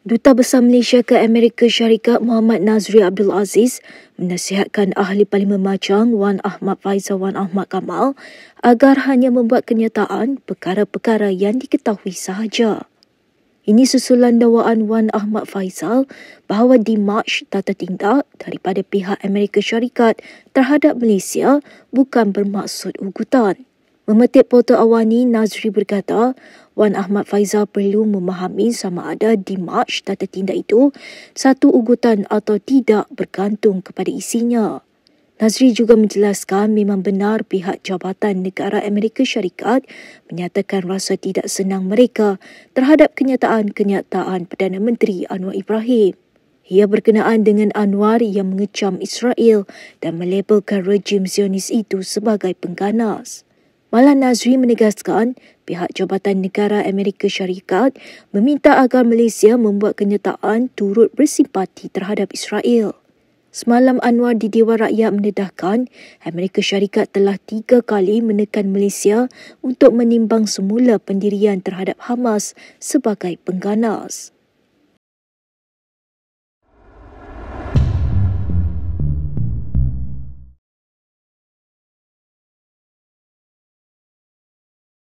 Duta Besar Malaysia ke Amerika Syarikat Muhammad Nazri Abdul Aziz menasihatkan Ahli Parlimen Macang Wan Ahmad Faizal Wan Ahmad Kamal agar hanya membuat kenyataan perkara-perkara yang diketahui sahaja. Ini susulan dawaan Wan Ahmad Faizal bahawa di March tata tindak daripada pihak Amerika Syarikat terhadap Malaysia bukan bermaksud ugutan. Memetik foto Awani, Nazri berkata, Wan Ahmad Faizal perlu memahami sama ada di March tata tindak itu satu ugutan atau tidak bergantung kepada isinya. Nazri juga menjelaskan memang benar pihak Jabatan Negara Amerika Syarikat menyatakan rasa tidak senang mereka terhadap kenyataan-kenyataan Perdana Menteri Anwar Ibrahim. Ia berkenaan dengan Anwar yang mengecam Israel dan melabelkan rejim Zionis itu sebagai pengganas. Malah Nazri menegaskan pihak Jabatan Negara Amerika Syarikat meminta agar Malaysia membuat kenyataan turut bersimpati terhadap Israel. Semalam Anwar di Dewan Rakyat mendedahkan Amerika Syarikat telah tiga kali menekan Malaysia untuk menimbang semula pendirian terhadap Hamas sebagai pengganas.